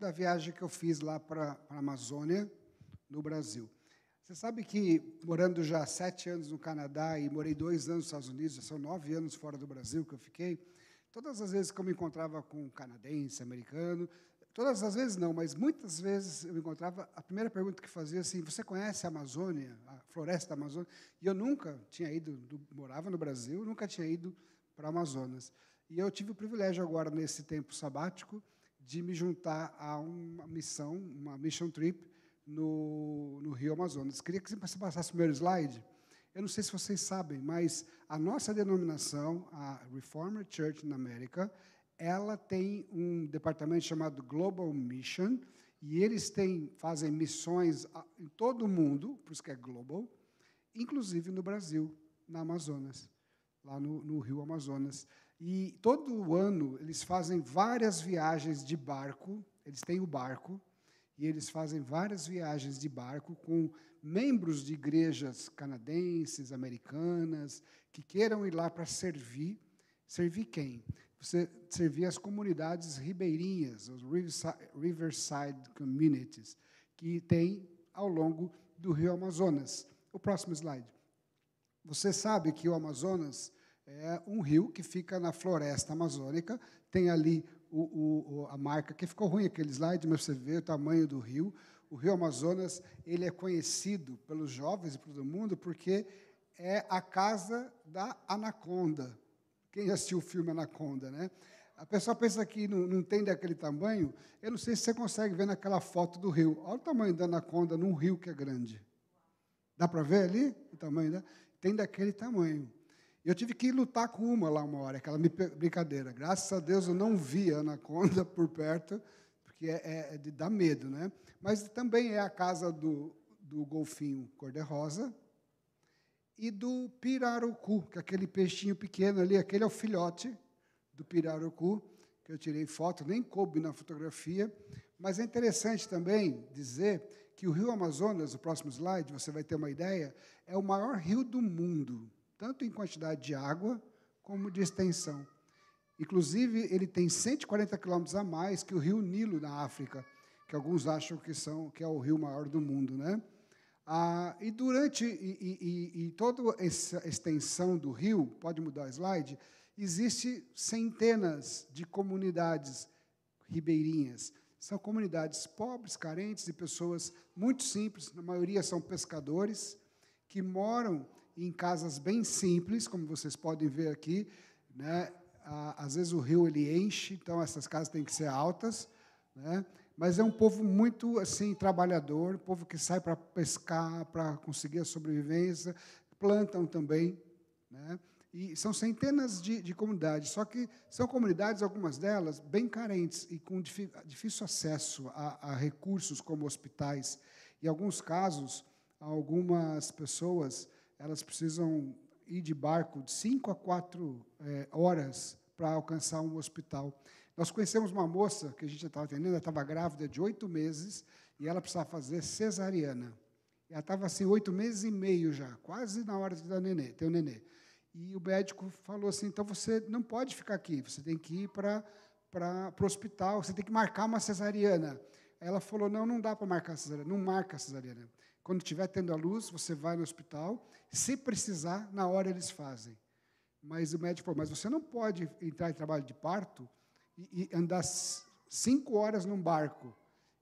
da viagem que eu fiz lá para a Amazônia, no Brasil. Você sabe que, morando já sete anos no Canadá e morei dois anos nos Estados Unidos, já são nove anos fora do Brasil que eu fiquei, todas as vezes que eu me encontrava com um canadense, americano, todas as vezes não, mas muitas vezes eu me encontrava, a primeira pergunta que fazia assim, você conhece a Amazônia, a floresta da Amazônia? E eu nunca tinha ido, morava no Brasil, nunca tinha ido para Amazonas. E eu tive o privilégio agora, nesse tempo sabático, de me juntar a uma missão, uma mission trip no, no Rio Amazonas. Queria que você passasse o primeiro slide. Eu não sei se vocês sabem, mas a nossa denominação, a Reformed Church na América, ela tem um departamento chamado Global Mission, e eles têm, fazem missões em todo o mundo, por isso que é global, inclusive no Brasil, na Amazonas, lá no, no Rio Amazonas. E todo ano eles fazem várias viagens de barco, eles têm o barco, e eles fazem várias viagens de barco com membros de igrejas canadenses, americanas, que queiram ir lá para servir. Servir quem? Você servir as comunidades ribeirinhas, os Riverside Communities, que tem ao longo do rio Amazonas. O próximo slide. Você sabe que o Amazonas é um rio que fica na floresta amazônica, tem ali o, o, a marca, que ficou ruim aquele slide, mas você vê o tamanho do rio. O rio Amazonas ele é conhecido pelos jovens e pelo mundo porque é a casa da anaconda. Quem já assistiu o filme Anaconda, né? A pessoa pensa que não, não, tem daquele tamanho. Eu não sei se você consegue ver naquela foto do rio. Olha o tamanho da anaconda num rio que é grande. Dá para ver ali o tamanho? Né? Tem daquele tamanho. Eu tive que lutar com uma lá uma hora, aquela brincadeira. Graças a Deus eu não vi a anaconda por perto, porque é, é, é de dar medo, né? Mas também é a casa do, do golfinho cor-de-rosa e do pirarucu, que é aquele peixinho pequeno ali, aquele é o filhote do pirarucu, que eu tirei foto, nem coube na fotografia. Mas é interessante também dizer que o rio Amazonas, o próximo slide, você vai ter uma ideia, é o maior rio do mundo tanto em quantidade de água como de extensão. Inclusive, ele tem 140 quilômetros a mais que o rio Nilo na África, que alguns acham que, são, que é o rio maior do mundo. Né? Ah, e durante e, e, e toda essa extensão do rio, pode mudar o slide, existe centenas de comunidades ribeirinhas. São comunidades pobres, carentes e pessoas muito simples, na maioria são pescadores, que moram em casas bem simples, como vocês podem ver aqui, né? Às vezes o rio ele enche, então essas casas têm que ser altas, né? Mas é um povo muito assim trabalhador, povo que sai para pescar, para conseguir a sobrevivência, plantam também, né? E são centenas de, de, comunidades, só que são comunidades, algumas delas, bem carentes e com difícil acesso a, a recursos como hospitais. Em alguns casos, algumas pessoas elas precisam ir de barco de 5 a 4 é, horas para alcançar um hospital. Nós conhecemos uma moça que a gente estava atendendo, ela estava grávida de oito meses e ela precisava fazer cesariana. Ela estava assim, oito meses e meio já, quase na hora de dar nenê, ter o nenê. E o médico falou assim: então você não pode ficar aqui, você tem que ir para o hospital, você tem que marcar uma cesariana. Ela falou: não, não dá para marcar cesariana, não marca cesariana. Quando estiver tendo a luz, você vai no hospital. Se precisar, na hora eles fazem. Mas o médico falou: Mas você não pode entrar em trabalho de parto e, e andar cinco horas num barco.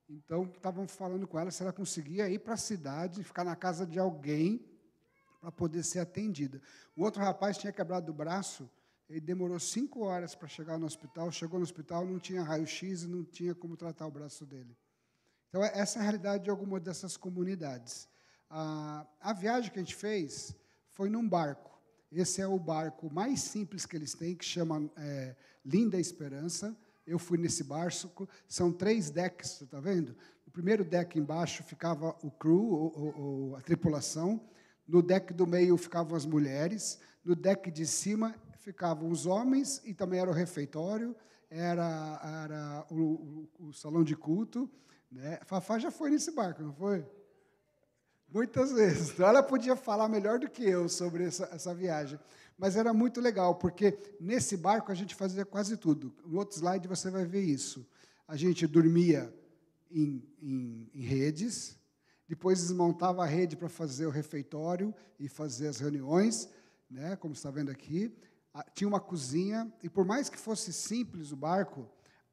Então, estavam falando com ela se ela conseguia ir para a cidade, e ficar na casa de alguém para poder ser atendida. O outro rapaz tinha quebrado o braço, ele demorou cinco horas para chegar no hospital. Chegou no hospital, não tinha raio-x e não tinha como tratar o braço dele. Então, é, essa é a realidade de alguma dessas comunidades. A, a viagem que a gente fez foi num barco. Esse é o barco mais simples que eles têm, que chama é, Linda Esperança. Eu fui nesse barco. São três decks, você está vendo? No primeiro deck embaixo ficava o crew, ou, ou, a tripulação. No deck do meio ficavam as mulheres. No deck de cima ficavam os homens e também era o refeitório, era, era o, o, o salão de culto né? Fafá já foi nesse barco, não foi? Muitas vezes. Então ela podia falar melhor do que eu sobre essa, essa viagem. Mas era muito legal, porque nesse barco a gente fazia quase tudo. No outro slide você vai ver isso. A gente dormia em, em, em redes, depois desmontava a rede para fazer o refeitório e fazer as reuniões, né, como está vendo aqui. Ah, tinha uma cozinha, e por mais que fosse simples o barco,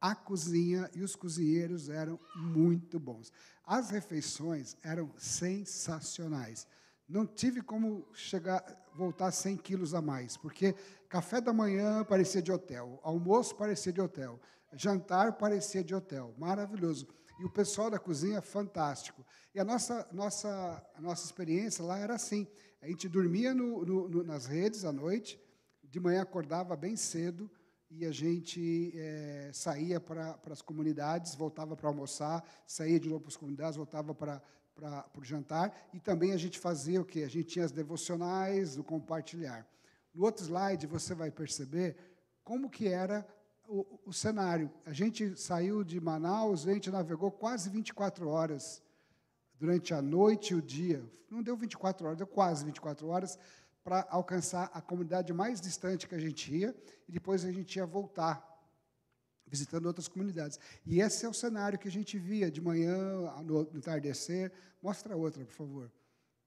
a cozinha e os cozinheiros eram muito bons. As refeições eram sensacionais. Não tive como chegar, voltar 100 quilos a mais, porque café da manhã parecia de hotel, almoço parecia de hotel, jantar parecia de hotel, maravilhoso. E o pessoal da cozinha, fantástico. E a nossa, nossa, a nossa experiência lá era assim: a gente dormia no, no, no, nas redes à noite, de manhã acordava bem cedo, e a gente é, saía para as comunidades, voltava para almoçar, saía de novo para as comunidades, voltava para o jantar. E também a gente fazia o quê? A gente tinha as devocionais, o compartilhar. No outro slide, você vai perceber como que era o, o cenário. A gente saiu de Manaus, a gente navegou quase 24 horas durante a noite e o dia. Não deu 24 horas, deu quase 24 horas para alcançar a comunidade mais distante que a gente ia, e depois a gente ia voltar visitando outras comunidades. E esse é o cenário que a gente via de manhã, no entardecer. Mostra outra, por favor.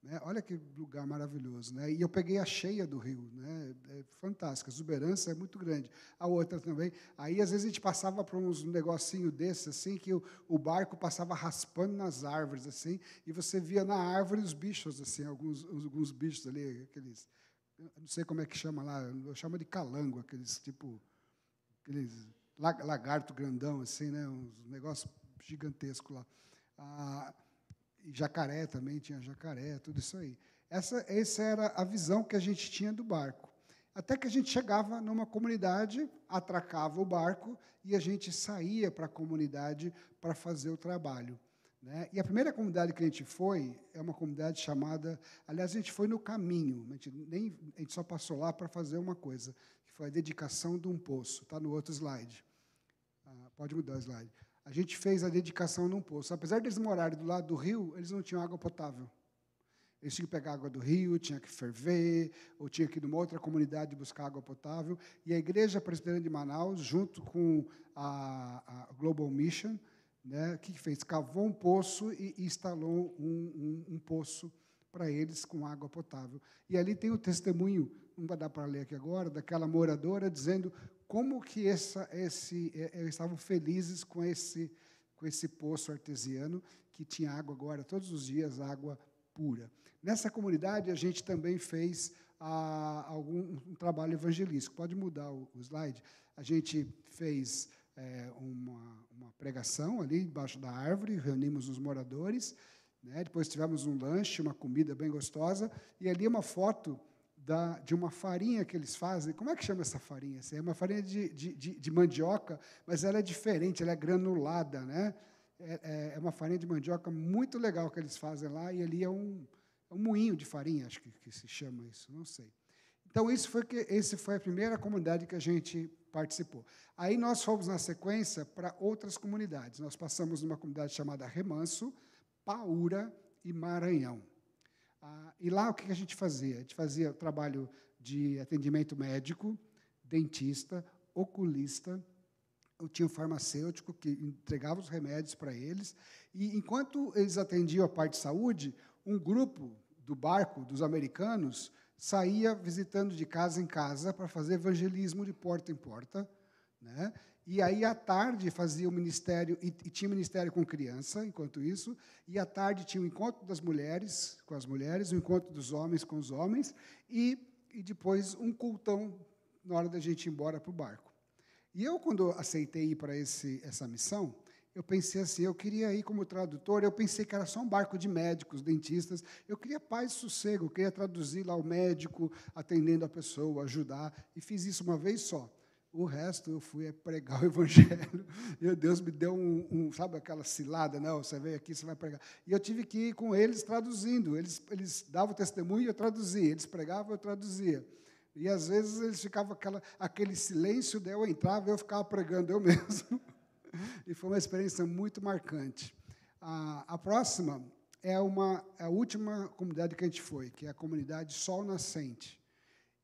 Né? Olha que lugar maravilhoso. Né? E eu peguei a cheia do rio, né? é fantástica, a exuberância é muito grande. A outra também. Aí, às vezes, a gente passava por uns negocinho desse, assim, que o, o barco passava raspando nas árvores, assim, e você via na árvore os bichos, assim, alguns, alguns bichos ali, aqueles. Não sei como é que chama lá, eu chamo de calango, aqueles tipo. aqueles lagarto grandão, assim, né? uns negócios gigantescos lá. Ah, jacaré também tinha jacaré, tudo isso aí. Essa, essa era a visão que a gente tinha do barco. Até que a gente chegava numa comunidade, atracava o barco e a gente saía para a comunidade para fazer o trabalho. Né? E a primeira comunidade que a gente foi é uma comunidade chamada. Aliás, a gente foi no caminho, a gente, nem, a gente só passou lá para fazer uma coisa, que foi a dedicação de um poço. Está no outro slide. Ah, pode mudar o slide. A gente fez a dedicação num poço. Apesar deles morarem do lado do rio, eles não tinham água potável. Eles tinham que pegar água do rio, tinha que ferver, ou tinha que ir numa outra comunidade buscar água potável. E a Igreja Presbiteriana de Manaus, junto com a, a Global Mission, né, que fez? Cavou um poço e, e instalou um, um, um poço para eles com água potável. E ali tem o testemunho, não vai dar para ler aqui agora, daquela moradora dizendo como que essa, esse, eh, eh, eles estavam felizes com esse, com esse poço artesiano que tinha água agora, todos os dias, água pura. Nessa comunidade, a gente também fez a, ah, algum um trabalho evangelístico. Pode mudar o, o slide. A gente fez é, uma, uma pregação ali embaixo da árvore, reunimos os moradores, né? depois tivemos um lanche, uma comida bem gostosa, e ali uma foto da, de uma farinha que eles fazem. Como é que chama essa farinha? É uma farinha de, de, de, de mandioca, mas ela é diferente, ela é granulada, né? É, é, é, uma farinha de mandioca muito legal que eles fazem lá, e ali é um, é um moinho de farinha, acho que, que se chama isso, não sei. Então, isso foi que esse foi a primeira comunidade que a gente participou. Aí nós fomos na sequência para outras comunidades. Nós passamos numa comunidade chamada Remanso, Paura e Maranhão. Ah, e lá o que a gente fazia? A gente fazia trabalho de atendimento médico, dentista, oculista, eu tinha um farmacêutico que entregava os remédios para eles, e enquanto eles atendiam a parte de saúde, um grupo do barco dos americanos saía visitando de casa em casa para fazer evangelismo de porta em porta, né? E aí, à tarde, fazia o ministério, e, e tinha ministério com criança, enquanto isso. E à tarde tinha o encontro das mulheres com as mulheres, o encontro dos homens com os homens. E, e depois um cultão na hora da gente ir embora para o barco. E eu, quando aceitei ir para essa missão, eu pensei assim, eu queria ir como tradutor, eu pensei que era só um barco de médicos, dentistas, eu queria paz e sossego, eu queria traduzir lá o médico, atendendo a pessoa, ajudar, e fiz isso uma vez só. O resto eu fui é pregar o evangelho. Meu Deus me deu um, um, sabe aquela cilada, não? Você veio aqui, você vai pregar. E eu tive que ir com eles traduzindo. Eles, eles davam testemunho e eu traduzia. Eles pregavam, eu traduzia. E às vezes eles ficavam aquela, aquele silêncio, daí né? eu entrava e eu ficava pregando eu mesmo. E foi uma experiência muito marcante. A, a próxima é uma é a última comunidade que a gente foi, que é a comunidade Sol Nascente.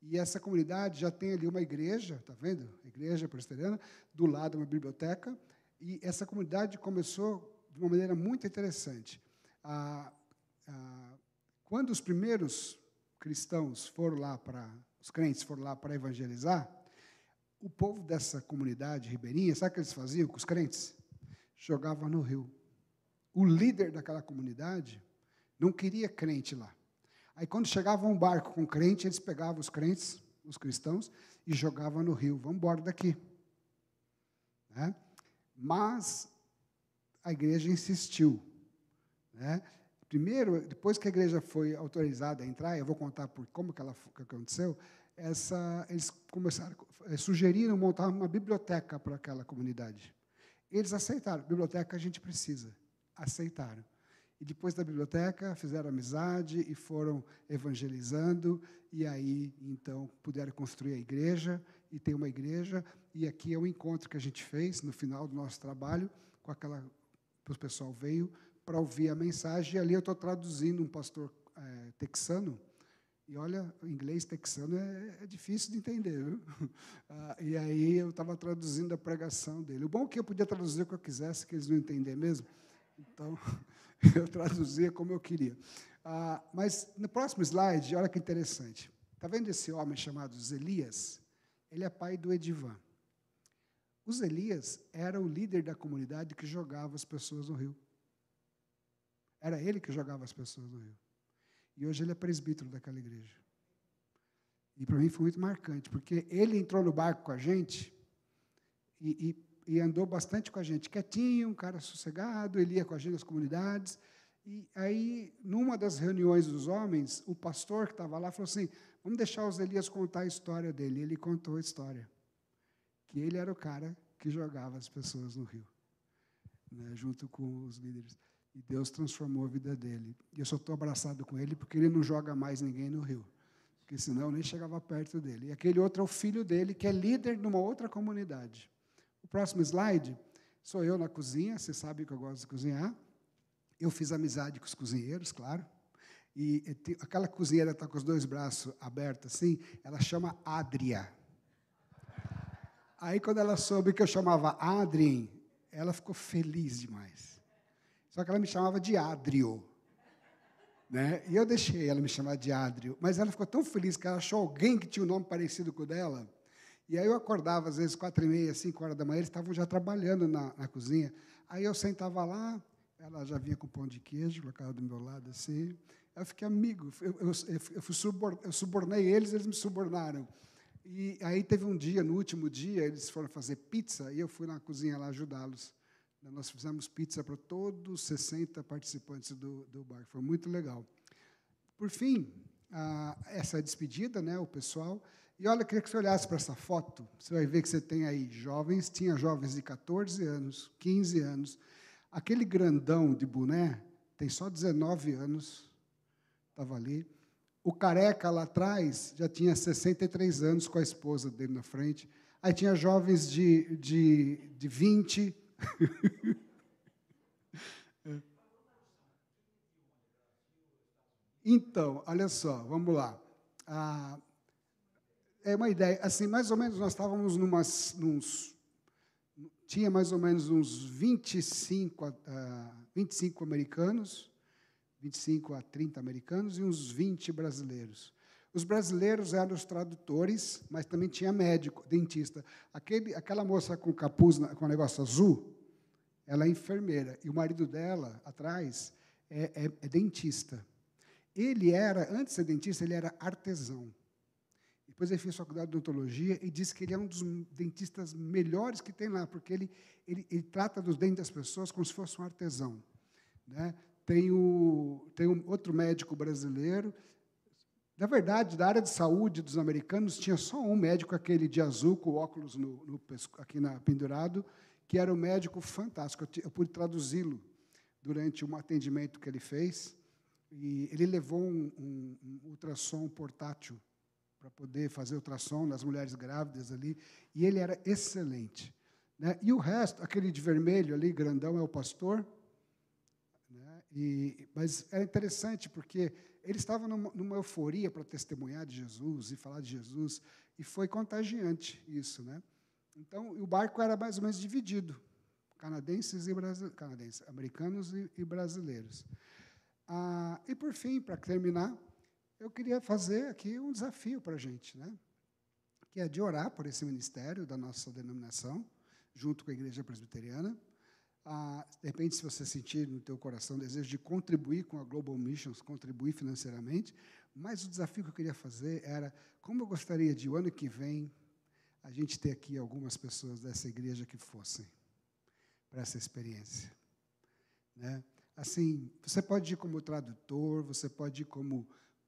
E essa comunidade já tem ali uma igreja, tá vendo? Igreja presbiteriana, do lado uma biblioteca. E essa comunidade começou de uma maneira muito interessante. Ah, ah, quando os primeiros cristãos foram lá para os crentes foram lá para evangelizar, o povo dessa comunidade ribeirinha, sabe o que eles faziam com os crentes? Jogava no rio. O líder daquela comunidade não queria crente lá. Aí quando chegava um barco com crente, eles pegavam os crentes, os cristãos, e jogavam no rio. Vamos embora daqui. Né? Mas a igreja insistiu. Né? Primeiro, depois que a igreja foi autorizada a entrar, eu vou contar por como que ela que aconteceu. Essa, eles começaram, eh, sugeriram montar uma biblioteca para aquela comunidade. Eles aceitaram. Biblioteca a gente precisa. Aceitaram depois da biblioteca, fizeram amizade e foram evangelizando, e aí, então, puderam construir a igreja, e tem uma igreja, e aqui é o um encontro que a gente fez no final do nosso trabalho, com aquela. O pessoal veio para ouvir a mensagem, e ali eu estou traduzindo um pastor é, texano, e olha, o inglês texano é, é difícil de entender. Viu? Ah, e aí eu estava traduzindo a pregação dele. O bom é que eu podia traduzir o que eu quisesse, que eles não entendessem mesmo. Então, eu traduzia como eu queria. Ah, mas no próximo slide, olha que interessante. Está vendo esse homem chamado Zelias? Ele é pai do Edivan. O Zelias era o líder da comunidade que jogava as pessoas no rio. Era ele que jogava as pessoas no rio. E hoje ele é presbítero daquela igreja. E para mim foi muito marcante, porque ele entrou no barco com a gente e, e e andou bastante com a gente, quietinho, um cara sossegado, ele ia com a gente nas comunidades. E aí, numa das reuniões dos homens, o pastor que estava lá falou assim: vamos deixar os Elias contar a história dele. Ele contou a história. Que ele era o cara que jogava as pessoas no rio, né, junto com os líderes. E Deus transformou a vida dele. E eu só estou abraçado com ele porque ele não joga mais ninguém no rio. Porque senão eu nem chegava perto dele. E aquele outro é o filho dele, que é líder numa outra comunidade. O próximo slide sou eu na cozinha, você sabe que eu gosto de cozinhar. Eu fiz amizade com os cozinheiros, claro. E, aquela cozinheira está com os dois braços abertos assim, ela chama Adria. Aí, quando ela soube que eu chamava Adrien, ela ficou feliz demais. Só que ela me chamava de Adrio. Né? E eu deixei ela me chamar de Adrio. Mas ela ficou tão feliz que ela achou alguém que tinha um nome parecido com o dela. E aí eu acordava, às vezes, quatro e meia, cinco horas da manhã, eles estavam já trabalhando na, na cozinha. Aí eu sentava lá, ela já vinha com pão de queijo, colocava do meu lado assim. Eu fiquei amigo, eu, eu, eu, subor, eu subornei eles, eles me subornaram. E aí teve um dia, no último dia, eles foram fazer pizza e eu fui na cozinha lá ajudá-los. Nós fizemos pizza para todos os 60 participantes do, do barco, foi muito legal. Por fim, a, ah, essa despedida, né, o pessoal, e olha, eu queria que você olhasse para essa foto, você vai ver que você tem aí jovens, tinha jovens de 14 anos, 15 anos. Aquele grandão de boné tem só 19 anos, estava ali. O careca lá atrás já tinha 63 anos com a esposa dele na frente. Aí tinha jovens de, de, de 20. então, olha só, vamos lá. Ah, é uma ideia. Assim, mais ou menos, nós estávamos nos, tinha mais ou menos uns 25, uh, 25 americanos, 25 a 30 americanos e uns 20 brasileiros. Os brasileiros eram os tradutores, mas também tinha médico, dentista. Aquele, aquela moça com capuz, com negócio azul, ela é enfermeira. E o marido dela, atrás, é, é, é dentista. Ele era, antes de ser dentista, ele era artesão. Depois ele fez faculdade de odontologia e disse que ele é um dos dentistas melhores que tem lá, porque ele, ele, ele trata dos dentes das pessoas como se fosse um artesão. Né? Tem, o, tem um outro médico brasileiro. Na verdade, da área de saúde dos americanos, tinha só um médico, aquele de azul, com óculos no, no aqui na, pendurado, que era um médico fantástico. Eu, eu pude traduzi-lo durante um atendimento que ele fez. E ele levou um, um, um ultrassom portátil para poder fazer ultrassom nas mulheres grávidas ali, e ele era excelente. Né? E o resto, aquele de vermelho ali, grandão, é o pastor. Né? E, mas era é interessante, porque ele estava numa, numa euforia para testemunhar de Jesus e falar de Jesus, e foi contagiante isso. Né? Então, o barco era mais ou menos dividido, canadenses e brasileiros, canadenses, americanos e, e brasileiros. Ah, e, por fim, para terminar, eu queria fazer aqui um desafio para a gente, né? que é de orar por esse ministério da nossa denominação, junto com a Igreja Presbiteriana. Ah, de repente, se você sentir no teu coração o desejo de contribuir com a Global Missions, contribuir financeiramente, mas o desafio que eu queria fazer era como eu gostaria de, o ano que vem, a gente ter aqui algumas pessoas dessa igreja que fossem para essa experiência. Né? Assim, você pode ir como tradutor, você pode ir como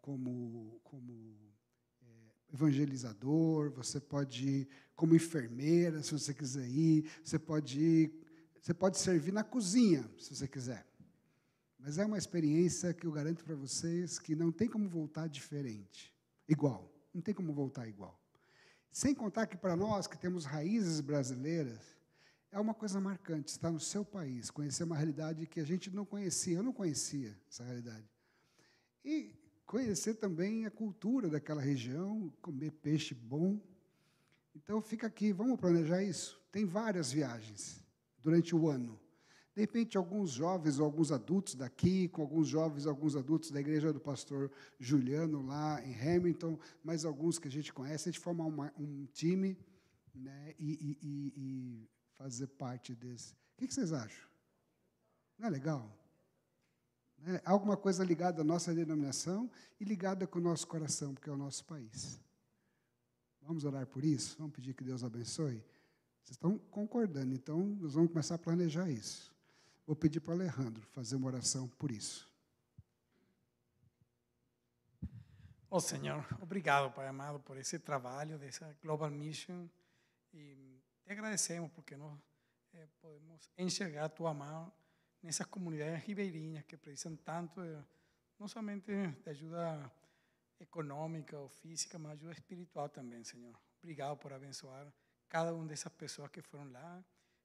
como, como é, evangelizador, você pode ir como enfermeira, se você quiser ir, você pode ir, você pode servir na cozinha, se você quiser. Mas é uma experiência que eu garanto para vocês que não tem como voltar diferente, igual, não tem como voltar igual. Sem contar que para nós que temos raízes brasileiras, é uma coisa marcante estar no seu país, conhecer uma realidade que a gente não conhecia, eu não conhecia essa realidade. E conhecer também a cultura daquela região, comer peixe bom. Então fica aqui, vamos planejar isso. Tem várias viagens durante o ano. De repente, alguns jovens, ou alguns adultos daqui, com alguns jovens, alguns adultos da igreja do pastor Juliano lá em Hamilton, mais alguns que a gente conhece, a gente formar uma, um time né, e, e, e, fazer parte desse. O que, que vocês acham? Não é legal? Né? Alguma coisa ligada à nossa denominação e ligada com o nosso coração, porque é o nosso país. Vamos orar por isso? Vamos pedir que Deus abençoe? Vocês estão concordando, então nós vamos começar a planejar isso. Vou pedir para o Alejandro fazer uma oração por isso. Oh Senhor, obrigado, Pai amado, por esse trabalho dessa Global Mission. E te agradecemos porque nós é, podemos enxergar a Tua mão nessas comunidades ribeirinhas que precisam tanto, de, somente de ajuda econômica ou física, mas ajuda espiritual também, Senhor. Obrigado por abençoar cada uma dessas pessoas que foram lá.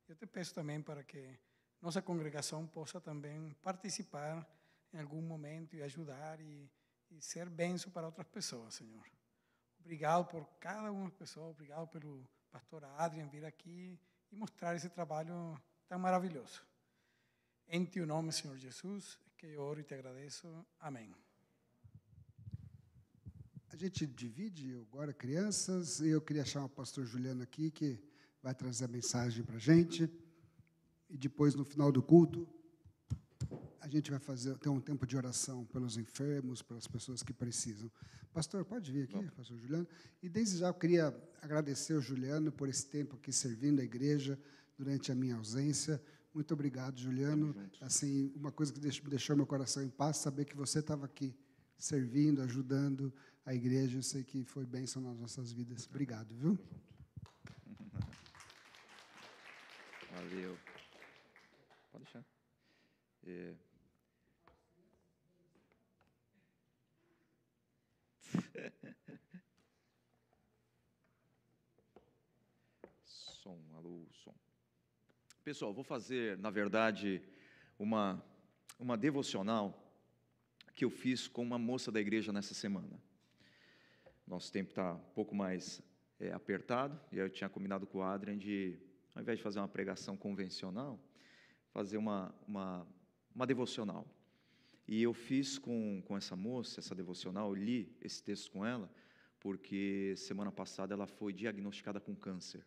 Eu te peço também para que nossa congregação possa também participar em algum momento e ajudar e ser benção para outras pessoas, Senhor. Obrigado por cada uma das pessoas, obrigado pelo pastor Adrian vir aqui e mostrar esse trabalho tão maravilhoso. Em teu nome, Senhor Jesus, que eu oro e te agradeço. Amém. A gente divide agora crianças, e eu queria chamar o pastor Juliano aqui, que vai trazer a mensagem para a gente. E depois, no final do culto, a gente vai fazer ter um tempo de oração pelos enfermos, pelas pessoas que precisam. Pastor, pode vir aqui, pastor Juliano. E desde já eu queria agradecer ao Juliano por esse tempo aqui servindo a igreja durante a minha ausência. Muito obrigado, Juliano. Assim, uma coisa que deixou, deixou meu coração em paz, saber que você estava aqui servindo, ajudando a igreja. Eu sei que foi bênção nas nossas vidas. Obrigado, viu? Valeu. Pode deixar. É... Pessoal, vou fazer, na verdade, uma, uma devocional que eu fiz com uma moça da igreja nessa semana. Nosso tempo está um pouco mais é, apertado, e eu tinha combinado com o Adrian de, ao invés de fazer uma pregação convencional, fazer uma, uma, uma devocional. E eu fiz com, com essa moça, essa devocional, li esse texto com ela, porque semana passada ela foi diagnosticada com câncer.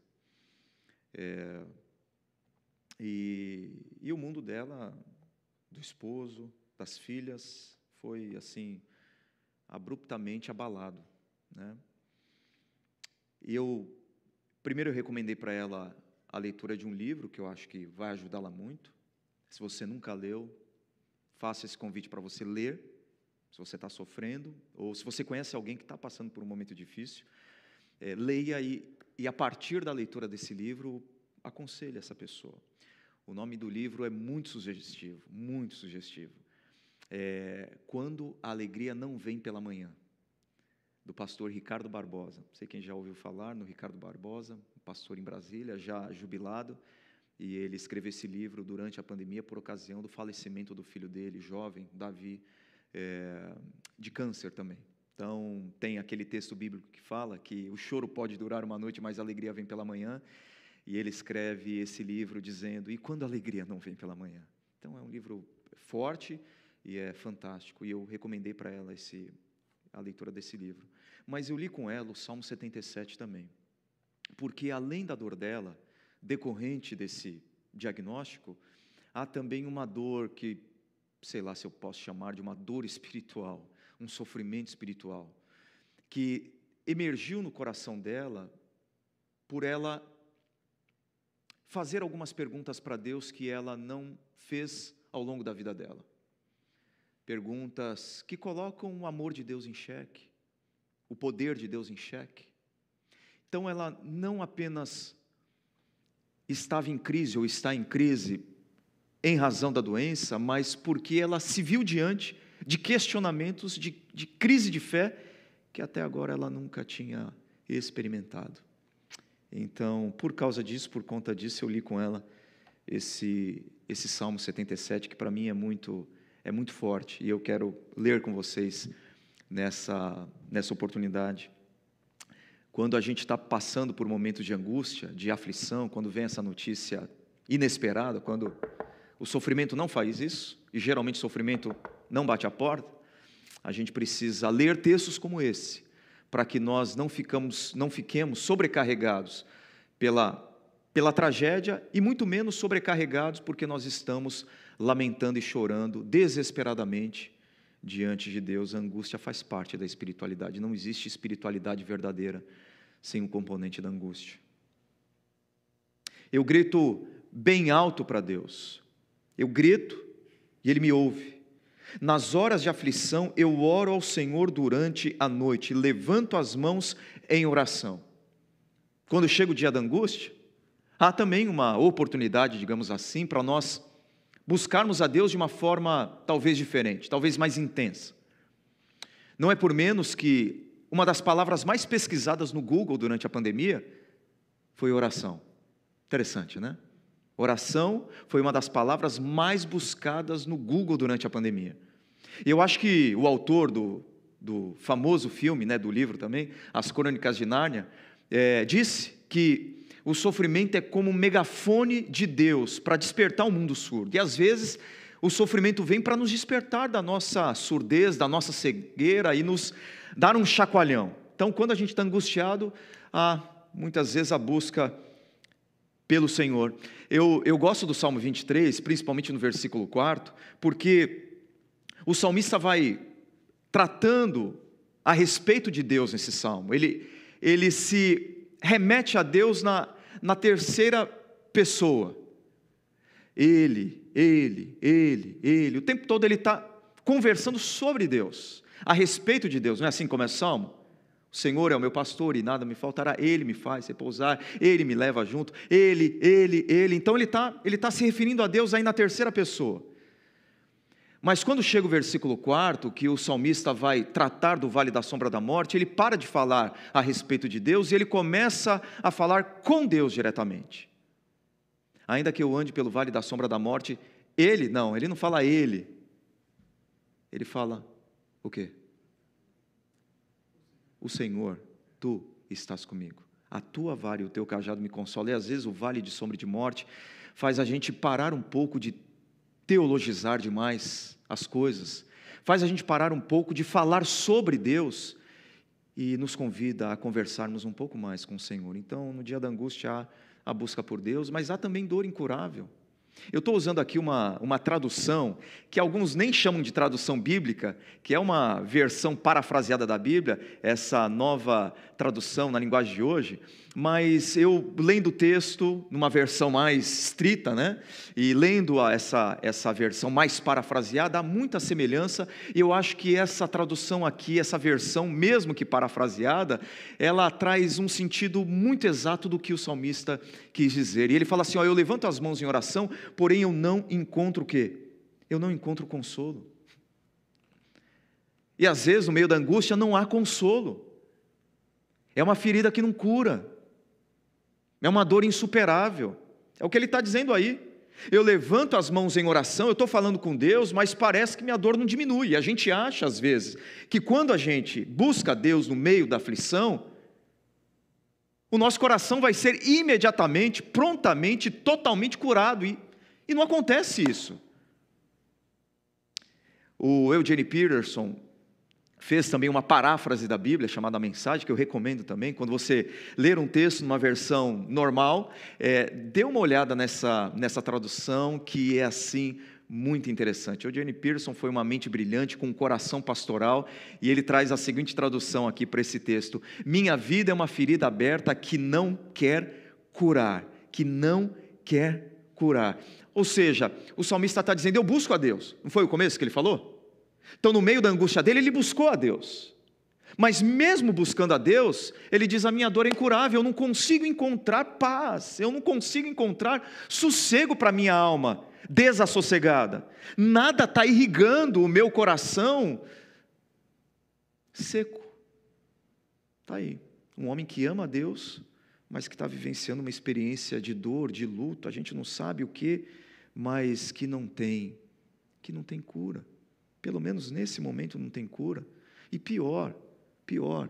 É, e, e o mundo dela, do esposo, das filhas, foi assim abruptamente abalado, né? Eu primeiro eu recomendei para ela a leitura de um livro que eu acho que vai ajudá-la muito. Se você nunca leu, faça esse convite para você ler. Se você está sofrendo ou se você conhece alguém que está passando por um momento difícil, é, leia e, e a partir da leitura desse livro aconselhe essa pessoa. O nome do livro é muito sugestivo, muito sugestivo. É, Quando a alegria não vem pela manhã, do pastor Ricardo Barbosa. Não sei quem já ouviu falar no Ricardo Barbosa, pastor em Brasília, já jubilado, e ele escreveu esse livro durante a pandemia por ocasião do falecimento do filho dele, jovem, Davi, é, de câncer também. Então, tem aquele texto bíblico que fala que o choro pode durar uma noite, mas a alegria vem pela manhã. E ele escreve esse livro dizendo: E quando a alegria não vem pela manhã? Então é um livro forte e é fantástico. E eu recomendei para ela esse, a leitura desse livro. Mas eu li com ela o Salmo 77 também. Porque além da dor dela, decorrente desse diagnóstico, há também uma dor que, sei lá se eu posso chamar de uma dor espiritual, um sofrimento espiritual, que emergiu no coração dela por ela fazer algumas perguntas para Deus que ela não fez ao longo da vida dela. Perguntas que colocam o amor de Deus em xeque, o poder de Deus em xeque. Então ela não apenas estava em crise ou está em crise em razão da doença, mas porque ela se viu diante de questionamentos, de, de crise de fé que até agora ela nunca tinha experimentado. Então, por causa disso, por conta disso, eu li com ela esse esse Salmo 77 que para mim é muito é muito forte e eu quero ler com vocês nessa nessa oportunidade. Quando a gente está passando por momentos de angústia, de aflição, quando vem essa notícia inesperada, quando o sofrimento não faz isso e geralmente o sofrimento não bate a porta, a gente precisa ler textos como esse para que nós não, ficamos, não fiquemos sobrecarregados pela, pela tragédia e muito menos sobrecarregados porque nós estamos lamentando e chorando desesperadamente diante de Deus. A angústia faz parte da espiritualidade. Não existe espiritualidade verdadeira sem o um componente da angústia. Eu grito bem alto para Deus. Eu grito e Ele me ouve. Nas horas de aflição, eu oro ao Senhor durante a noite, levanto as mãos em oração. Quando chega o dia da angústia, há também uma oportunidade, digamos assim, para nós buscarmos a Deus de uma forma talvez diferente, talvez mais intensa. Não é por menos que uma das palavras mais pesquisadas no Google durante a pandemia foi oração. Interessante, né? Oração foi uma das palavras mais buscadas no Google durante a pandemia. Eu acho que o autor do, do famoso filme, né, do livro também, As Crônicas de Nárnia, é, disse que o sofrimento é como um megafone de Deus para despertar o um mundo surdo. E às vezes o sofrimento vem para nos despertar da nossa surdez, da nossa cegueira e nos dar um chacoalhão. Então, quando a gente está angustiado, há muitas vezes a busca pelo Senhor. Eu, eu gosto do Salmo 23, principalmente no versículo 4, porque o salmista vai tratando a respeito de Deus nesse salmo. Ele, ele se remete a Deus na, na terceira pessoa. Ele, ele, ele, ele. O tempo todo ele está conversando sobre Deus, a respeito de Deus. Não é assim como é salmo? O Senhor é o meu pastor e nada me faltará. Ele me faz repousar, ele me leva junto. Ele, ele, ele. Então ele está ele tá se referindo a Deus aí na terceira pessoa. Mas quando chega o versículo 4, que o salmista vai tratar do vale da sombra da morte, ele para de falar a respeito de Deus e ele começa a falar com Deus diretamente. Ainda que eu ande pelo vale da sombra da morte, ele, não, ele não fala ele. Ele fala o quê? O Senhor, tu estás comigo. A tua vara e o teu cajado me consolam. E às vezes o vale de sombra de morte faz a gente parar um pouco de teologizar demais as coisas, faz a gente parar um pouco de falar sobre Deus e nos convida a conversarmos um pouco mais com o Senhor. Então, no dia da angústia há a busca por Deus, mas há também dor incurável. Eu estou usando aqui uma, uma tradução que alguns nem chamam de tradução bíblica, que é uma versão parafraseada da Bíblia, essa nova tradução na linguagem de hoje mas eu lendo o texto numa versão mais estrita, né? E lendo essa essa versão mais parafraseada, há muita semelhança, e eu acho que essa tradução aqui, essa versão mesmo que parafraseada, ela traz um sentido muito exato do que o salmista quis dizer. E ele fala assim: "Ó, eu levanto as mãos em oração, porém eu não encontro o quê? Eu não encontro consolo." E às vezes, no meio da angústia, não há consolo. É uma ferida que não cura. É uma dor insuperável. É o que ele está dizendo aí. Eu levanto as mãos em oração, eu estou falando com Deus, mas parece que minha dor não diminui. A gente acha, às vezes, que quando a gente busca Deus no meio da aflição, o nosso coração vai ser imediatamente, prontamente, totalmente curado. E, e não acontece isso. O Eugene Peterson, fez também uma paráfrase da Bíblia, chamada Mensagem, que eu recomendo também. Quando você ler um texto numa versão normal, é, dê uma olhada nessa, nessa tradução, que é assim muito interessante. O Johnny Pearson foi uma mente brilhante, com um coração pastoral, e ele traz a seguinte tradução aqui para esse texto: Minha vida é uma ferida aberta que não quer curar, que não quer curar. Ou seja, o salmista está dizendo: Eu busco a Deus. Não foi o começo que ele falou? Então, no meio da angústia dele, ele buscou a Deus. Mas, mesmo buscando a Deus, ele diz: A minha dor é incurável, eu não consigo encontrar paz, eu não consigo encontrar sossego para a minha alma desassossegada. Nada está irrigando o meu coração seco. Está aí. Um homem que ama a Deus, mas que está vivenciando uma experiência de dor, de luto, a gente não sabe o que, mas que não tem, que não tem cura. Pelo menos nesse momento não tem cura. E pior, pior,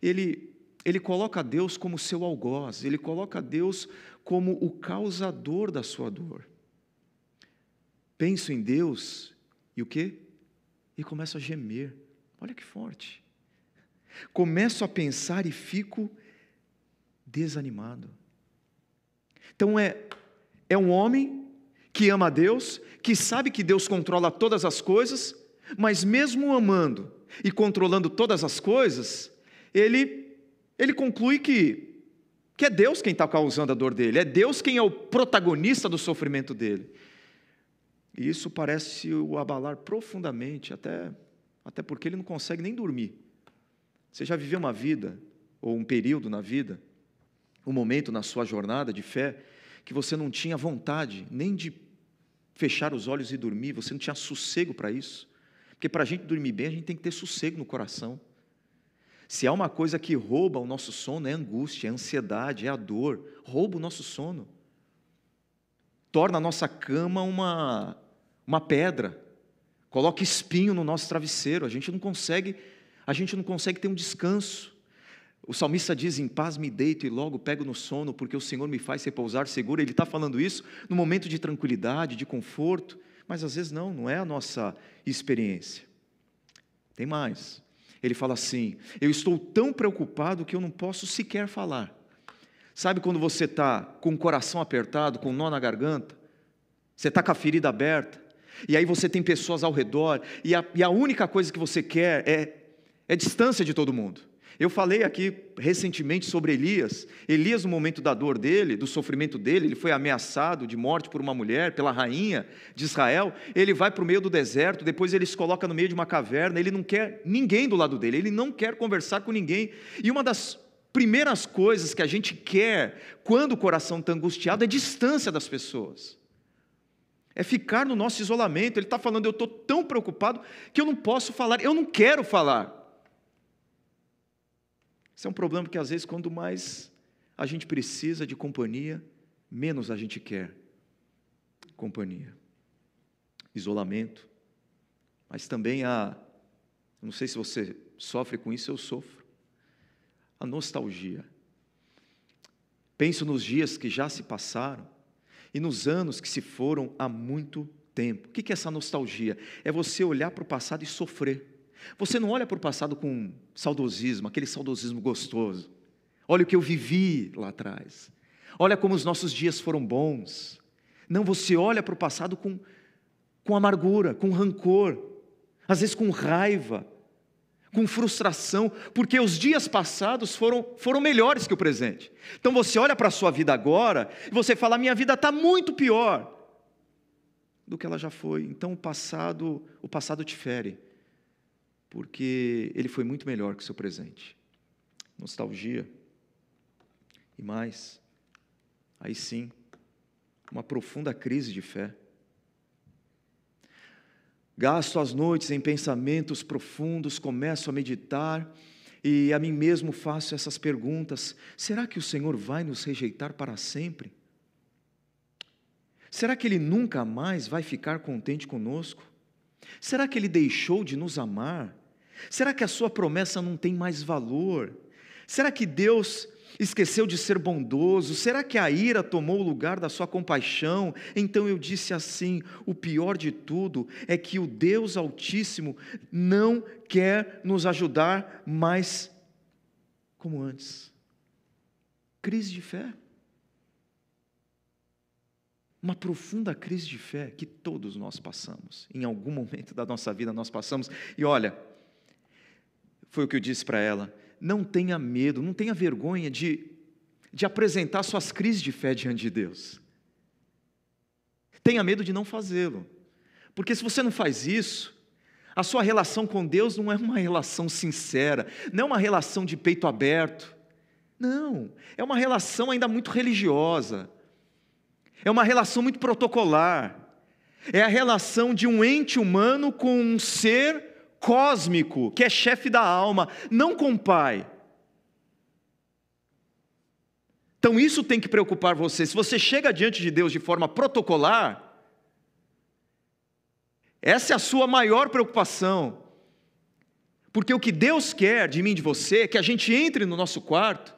ele, ele coloca Deus como seu algoz, ele coloca Deus como o causador da sua dor. Penso em Deus e o quê? E começo a gemer. Olha que forte. Começo a pensar e fico desanimado. Então é é um homem que ama a Deus, que sabe que Deus controla todas as coisas, mas mesmo amando e controlando todas as coisas, ele, ele conclui que, que é Deus quem está causando a dor dele, é Deus quem é o protagonista do sofrimento dele. E isso parece o abalar profundamente, até, até porque ele não consegue nem dormir. Você já viveu uma vida, ou um período na vida, um momento na sua jornada de fé, que você não tinha vontade nem de fechar os olhos e dormir, você não tinha sossego para isso? Porque para a gente dormir bem, a gente tem que ter sossego no coração. Se há uma coisa que rouba o nosso sono, é angústia, é ansiedade, é a dor, rouba o nosso sono. Torna a nossa cama uma, uma pedra, coloca espinho no nosso travesseiro, a gente não consegue, a gente não consegue ter um descanso. O salmista diz: Em paz me deito e logo pego no sono, porque o Senhor me faz repousar seguro. Ele está falando isso no momento de tranquilidade, de conforto mas às vezes não, não é a nossa experiência. Tem mais. Ele fala assim: Eu estou tão preocupado que eu não posso sequer falar. Sabe quando você está com o coração apertado, com um nó na garganta? Você está com a ferida aberta? E aí você tem pessoas ao redor, e a, e a única coisa que você quer é, é distância de todo mundo. Eu falei aqui recentemente sobre Elias. Elias, no momento da dor dele, do sofrimento dele, ele foi ameaçado de morte por uma mulher, pela rainha de Israel. Ele vai para o meio do deserto, depois ele se coloca no meio de uma caverna. Ele não quer ninguém do lado dele, ele não quer conversar com ninguém. E uma das primeiras coisas que a gente quer quando o coração está angustiado é distância das pessoas. É ficar no nosso isolamento. Ele está falando, eu estou tão preocupado que eu não posso falar, eu não quero falar. Isso é um problema que às vezes, quando mais a gente precisa de companhia, menos a gente quer companhia. Isolamento. Mas também a. Não sei se você sofre com isso, eu sofro. A nostalgia. Penso nos dias que já se passaram e nos anos que se foram há muito tempo. O que é essa nostalgia? É você olhar para o passado e sofrer. Você não olha para o passado com saudosismo, aquele saudosismo gostoso. Olha o que eu vivi lá atrás. Olha como os nossos dias foram bons. Não, você olha para o passado com, com amargura, com rancor, às vezes com raiva, com frustração, porque os dias passados foram, foram melhores que o presente. Então você olha para a sua vida agora e você fala: minha vida está muito pior do que ela já foi. Então o passado, o passado te fere porque ele foi muito melhor que o seu presente. Nostalgia e mais, aí sim, uma profunda crise de fé. Gasto as noites em pensamentos profundos, começo a meditar e a mim mesmo faço essas perguntas: será que o Senhor vai nos rejeitar para sempre? Será que Ele nunca mais vai ficar contente conosco? Será que ele deixou de nos amar? Será que a sua promessa não tem mais valor? Será que Deus esqueceu de ser bondoso? Será que a ira tomou o lugar da sua compaixão? Então eu disse assim: o pior de tudo é que o Deus Altíssimo não quer nos ajudar mais como antes. Crise de fé uma profunda crise de fé que todos nós passamos. Em algum momento da nossa vida nós passamos. E olha, foi o que eu disse para ela: não tenha medo, não tenha vergonha de, de apresentar suas crises de fé diante de Deus. Tenha medo de não fazê-lo. Porque se você não faz isso, a sua relação com Deus não é uma relação sincera, não é uma relação de peito aberto. Não, é uma relação ainda muito religiosa. É uma relação muito protocolar. É a relação de um ente humano com um ser cósmico, que é chefe da alma, não com pai. Então isso tem que preocupar você. Se você chega diante de Deus de forma protocolar, essa é a sua maior preocupação. Porque o que Deus quer de mim e de você é que a gente entre no nosso quarto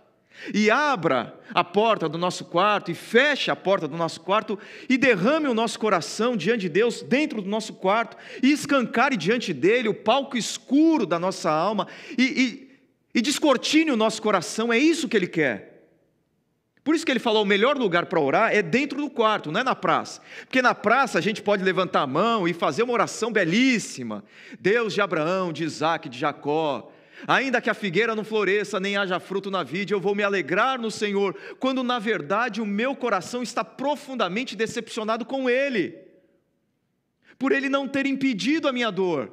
e abra a porta do nosso quarto e feche a porta do nosso quarto e derrame o nosso coração diante de Deus, dentro do nosso quarto, e escancare diante dele o palco escuro da nossa alma e, e, e descortine o nosso coração, é isso que ele quer. Por isso que ele falou: o melhor lugar para orar é dentro do quarto, não é na praça. Porque na praça a gente pode levantar a mão e fazer uma oração belíssima. Deus de Abraão, de Isaac, de Jacó, Ainda que a figueira não floresça, nem haja fruto na vide, eu vou me alegrar no Senhor, quando na verdade o meu coração está profundamente decepcionado com Ele, por Ele não ter impedido a minha dor.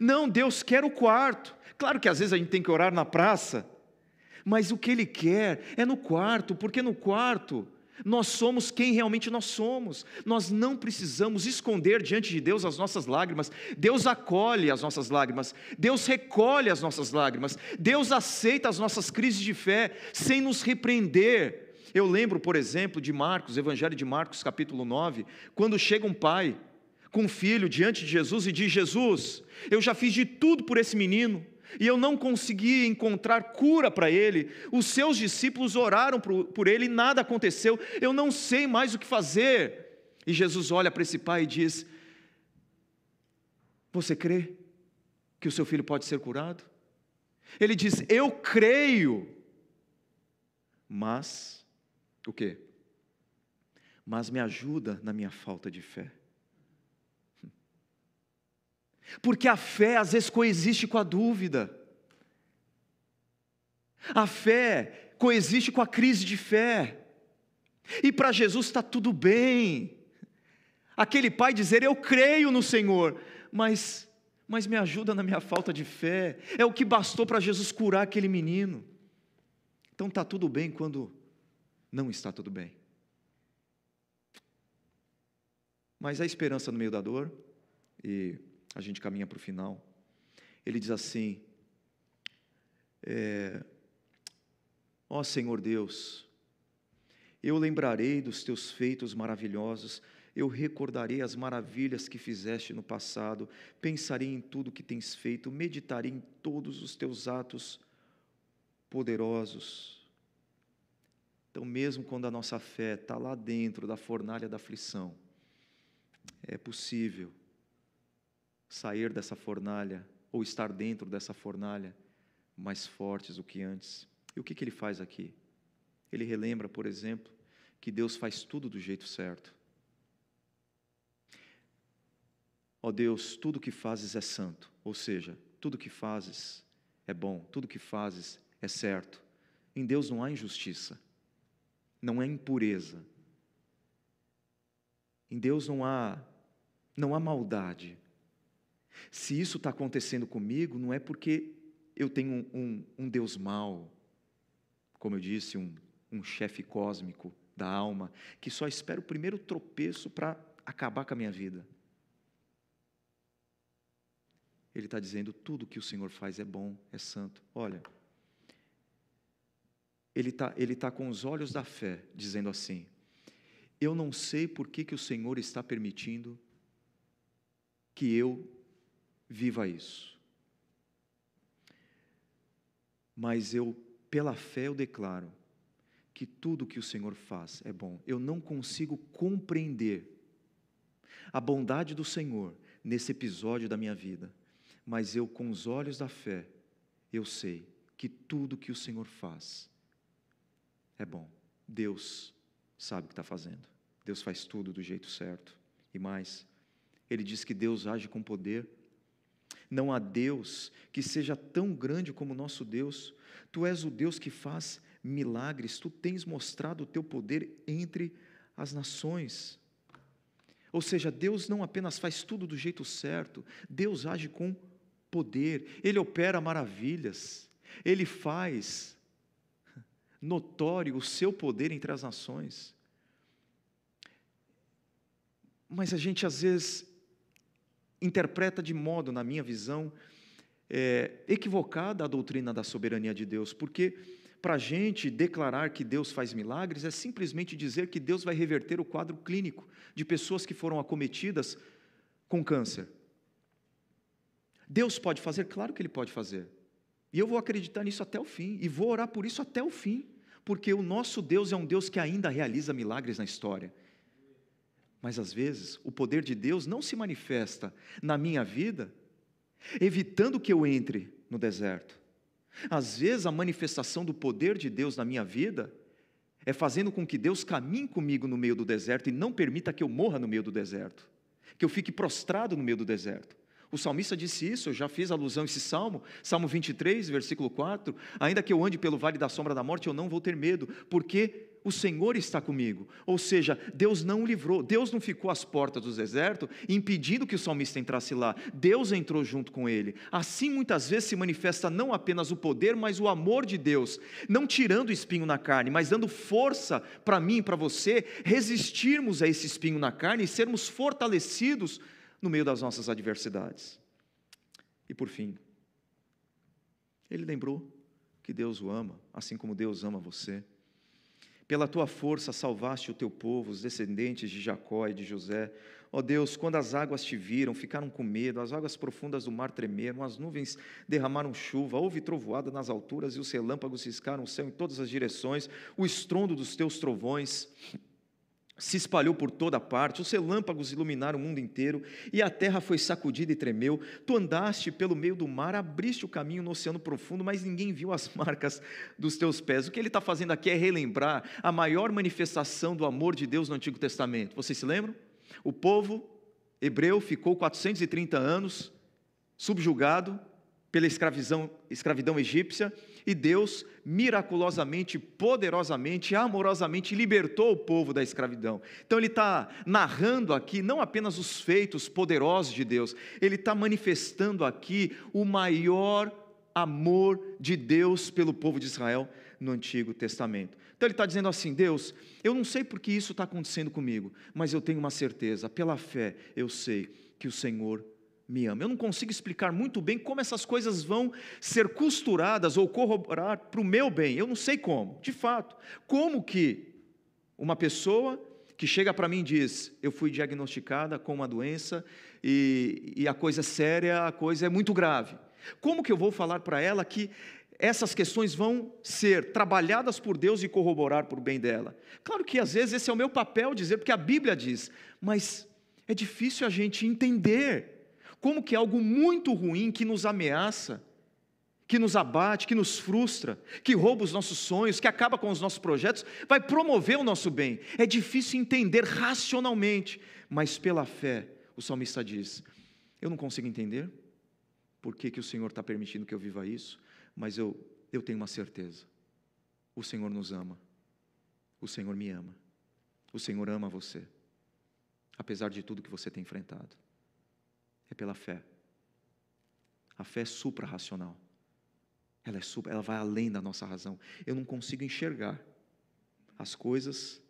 Não, Deus quer o quarto. Claro que às vezes a gente tem que orar na praça, mas o que Ele quer é no quarto, porque no quarto nós somos quem realmente nós somos. Nós não precisamos esconder diante de Deus as nossas lágrimas. Deus acolhe as nossas lágrimas. Deus recolhe as nossas lágrimas. Deus aceita as nossas crises de fé sem nos repreender. Eu lembro, por exemplo, de Marcos, Evangelho de Marcos, capítulo 9, quando chega um pai com um filho diante de Jesus e diz: Jesus, eu já fiz de tudo por esse menino e eu não consegui encontrar cura para ele. Os seus discípulos oraram por ele e nada aconteceu. Eu não sei mais o que fazer. E Jesus olha para esse pai e diz: Você crê que o seu filho pode ser curado? Ele diz: Eu creio. Mas o quê? Mas me ajuda na minha falta de fé. Porque a fé às vezes coexiste com a dúvida. A fé coexiste com a crise de fé. E para Jesus está tudo bem. Aquele pai dizer: Eu creio no Senhor, mas, mas me ajuda na minha falta de fé. É o que bastou para Jesus curar aquele menino. Então está tudo bem quando não está tudo bem. Mas há esperança no meio da dor, e a gente caminha para o final. Ele diz assim: é, Ó Senhor Deus, eu lembrarei dos teus feitos maravilhosos, eu recordarei as maravilhas que fizeste no passado, pensarei em tudo que tens feito, meditarei em todos os teus atos poderosos. Então, mesmo quando a nossa fé está lá dentro da fornalha da aflição, é possível sair dessa fornalha ou estar dentro dessa fornalha mais fortes do que antes. E o que, que ele faz aqui? Ele relembra, por exemplo, que Deus faz tudo do jeito certo. Ó oh Deus, tudo que fazes é santo, ou seja, tudo que fazes é bom, tudo que fazes é certo. Em Deus não há injustiça, não há impureza. Em Deus não há não há maldade. Se isso está acontecendo comigo, não é porque eu tenho um, um, um Deus mau, como eu disse, um, um chefe cósmico da alma, que só espera o primeiro tropeço para acabar com a minha vida. Ele está dizendo: tudo que o Senhor faz é bom, é santo. Olha, ele está ele tá com os olhos da fé, dizendo assim: eu não sei por que, que o Senhor está permitindo que eu viva isso. Mas eu, pela fé, eu declaro que tudo que o Senhor faz é bom. Eu não consigo compreender a bondade do Senhor nesse episódio da minha vida, mas eu, com os olhos da fé, eu sei que tudo que o Senhor faz é bom. Deus sabe o que está fazendo. Deus faz tudo do jeito certo. E mais, ele diz que Deus age com poder não há Deus que seja tão grande como nosso Deus. Tu és o Deus que faz milagres, tu tens mostrado o teu poder entre as nações. Ou seja, Deus não apenas faz tudo do jeito certo, Deus age com poder, Ele opera maravilhas, Ele faz notório o seu poder entre as nações. Mas a gente às vezes interpreta de modo, na minha visão, é, equivocada a doutrina da soberania de Deus, porque para a gente declarar que Deus faz milagres é simplesmente dizer que Deus vai reverter o quadro clínico de pessoas que foram acometidas com câncer. Deus pode fazer? Claro que Ele pode fazer. E eu vou acreditar nisso até o fim, e vou orar por isso até o fim, porque o nosso Deus é um Deus que ainda realiza milagres na história. Mas às vezes o poder de Deus não se manifesta na minha vida, evitando que eu entre no deserto. Às vezes a manifestação do poder de Deus na minha vida é fazendo com que Deus caminhe comigo no meio do deserto e não permita que eu morra no meio do deserto, que eu fique prostrado no meio do deserto. O salmista disse isso, eu já fiz alusão a esse salmo, Salmo 23, versículo 4: Ainda que eu ande pelo vale da sombra da morte, eu não vou ter medo, porque o Senhor está comigo. Ou seja, Deus não o livrou, Deus não ficou às portas do deserto impedindo que o salmista entrasse lá. Deus entrou junto com ele. Assim, muitas vezes se manifesta não apenas o poder, mas o amor de Deus, não tirando o espinho na carne, mas dando força para mim, e para você, resistirmos a esse espinho na carne e sermos fortalecidos no meio das nossas adversidades. E por fim, ele lembrou que Deus o ama, assim como Deus ama você. Pela tua força salvaste o teu povo, os descendentes de Jacó e de José. Ó Deus, quando as águas te viram, ficaram com medo, as águas profundas do mar tremeram, as nuvens derramaram chuva, houve trovoada nas alturas e os relâmpagos riscaram o céu em todas as direções, o estrondo dos teus trovões se espalhou por toda parte, os relâmpagos iluminaram o mundo inteiro, e a terra foi sacudida e tremeu. Tu andaste pelo meio do mar, abriste o caminho no oceano profundo, mas ninguém viu as marcas dos teus pés. O que ele está fazendo aqui é relembrar a maior manifestação do amor de Deus no Antigo Testamento. Vocês se lembram? O povo hebreu ficou 430 anos subjugado pela escravidão egípcia e Deus miraculosamente, poderosamente, amorosamente libertou o povo da escravidão. Então ele está narrando aqui não apenas os feitos poderosos de Deus, ele está manifestando aqui o maior amor de Deus pelo povo de Israel no Antigo Testamento. Então ele está dizendo assim: Deus, eu não sei porque isso está acontecendo comigo, mas eu tenho uma certeza, pela fé eu sei que o Senhor me ama. Eu não consigo explicar muito bem como essas coisas vão ser costuradas ou corroborar para o meu bem. Eu não sei como, de fato. Como que uma pessoa que chega para mim e diz: Eu fui diagnosticada com uma doença e, e, a coisa é séria, a coisa é muito grave. Como que eu vou falar para ela que essas questões vão ser trabalhadas por Deus e corroborar por bem dela? Claro que às vezes esse é o meu papel dizer, porque a Bíblia diz, mas é difícil a gente entender como que é algo muito ruim que nos ameaça, que nos abate, que nos frustra, que rouba os nossos sonhos, que acaba com os nossos projetos, vai promover o nosso bem. É difícil entender racionalmente, mas pela fé, o salmista diz: Eu não consigo entender por que, que o Senhor está permitindo que eu viva isso, mas eu, eu tenho uma certeza: o Senhor nos ama, o Senhor me ama, o Senhor ama você, apesar de tudo que você tem enfrentado é pela fé. A fé é suprarracional. Ela, é supra, ela vai além da nossa razão. Eu não consigo enxergar as coisas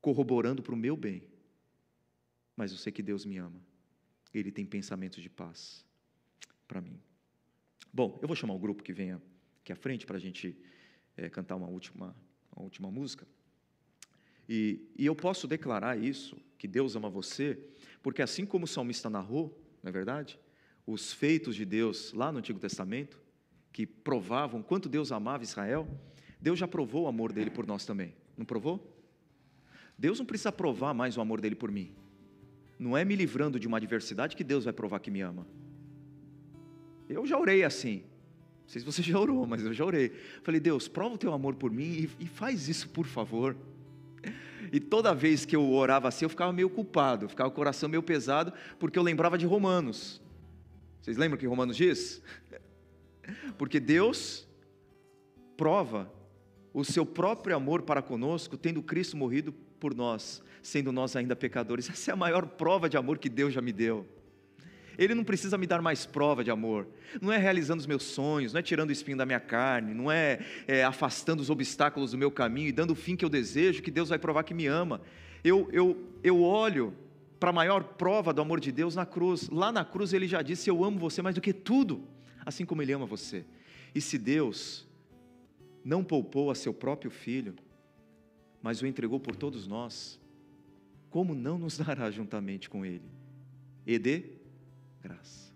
corroborando para o meu bem, mas eu sei que Deus me ama. Ele tem pensamentos de paz para mim. Bom, eu vou chamar o grupo que venha aqui à frente para a gente é, cantar uma última, uma última música. E, e eu posso declarar isso, que Deus ama você, porque assim como o salmista narrou, não é verdade? Os feitos de Deus lá no Antigo Testamento, que provavam quanto Deus amava Israel, Deus já provou o amor dele por nós também, não provou? Deus não precisa provar mais o amor dele por mim. Não é me livrando de uma adversidade que Deus vai provar que me ama. Eu já orei assim. Não sei se você já orou, mas eu já orei. Falei, Deus, prova o teu amor por mim e, e faz isso, por favor. E toda vez que eu orava assim, eu ficava meio culpado, ficava com o coração meio pesado, porque eu lembrava de Romanos. Vocês lembram o que Romanos diz? Porque Deus prova o seu próprio amor para conosco, tendo Cristo morrido por nós, sendo nós ainda pecadores. Essa é a maior prova de amor que Deus já me deu. Ele não precisa me dar mais prova de amor. Não é realizando os meus sonhos, não é tirando o espinho da minha carne, não é, é afastando os obstáculos do meu caminho e dando o fim que eu desejo, que Deus vai provar que me ama. Eu, eu, eu olho para a maior prova do amor de Deus na cruz. Lá na cruz ele já disse: Eu amo você mais do que tudo, assim como ele ama você. E se Deus não poupou a seu próprio filho, mas o entregou por todos nós, como não nos dará juntamente com ele? E de? graça.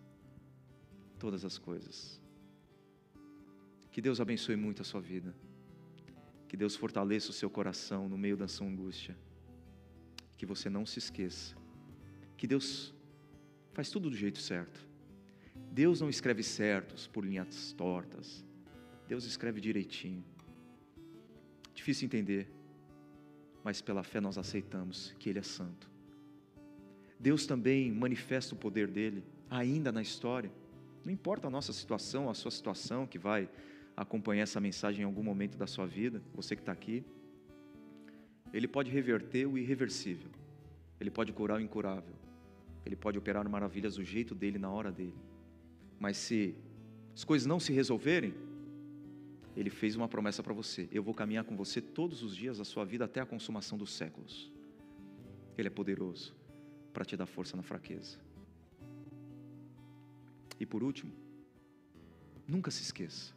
Todas as coisas. Que Deus abençoe muito a sua vida. Que Deus fortaleça o seu coração no meio da sua angústia. Que você não se esqueça. Que Deus faz tudo do jeito certo. Deus não escreve certos por linhas tortas. Deus escreve direitinho. Difícil entender, mas pela fé nós aceitamos que Ele é santo. Deus também manifesta o poder dele ainda na história. Não importa a nossa situação, a sua situação que vai acompanhar essa mensagem em algum momento da sua vida, você que está aqui, ele pode reverter o irreversível, ele pode curar o incurável, ele pode operar maravilhas do jeito dele, na hora dele. Mas se as coisas não se resolverem, ele fez uma promessa para você: eu vou caminhar com você todos os dias da sua vida até a consumação dos séculos. Ele é poderoso para te dar força na fraqueza. E por último, nunca se esqueça: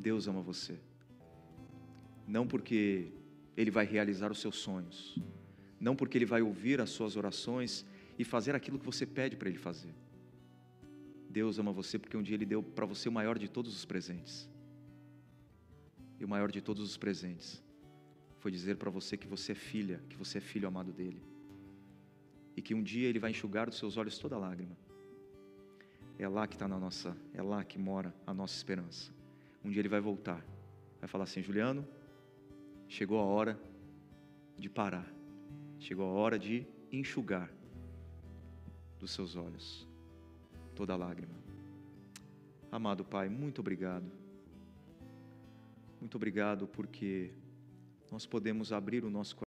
Deus ama você. Não porque Ele vai realizar os seus sonhos, não porque Ele vai ouvir as suas orações e fazer aquilo que você pede para Ele fazer. Deus ama você porque um dia Ele deu para você o maior de todos os presentes. E o maior de todos os presentes foi dizer para você que você é filha, que você é filho amado dele. E que um dia Ele vai enxugar dos seus olhos toda lágrima é lá que está na nossa, é lá que mora a nossa esperança. Um dia ele vai voltar, vai falar assim, Juliano, chegou a hora de parar, chegou a hora de enxugar dos seus olhos toda lágrima. Amado Pai, muito obrigado. Muito obrigado porque nós podemos abrir o nosso coração.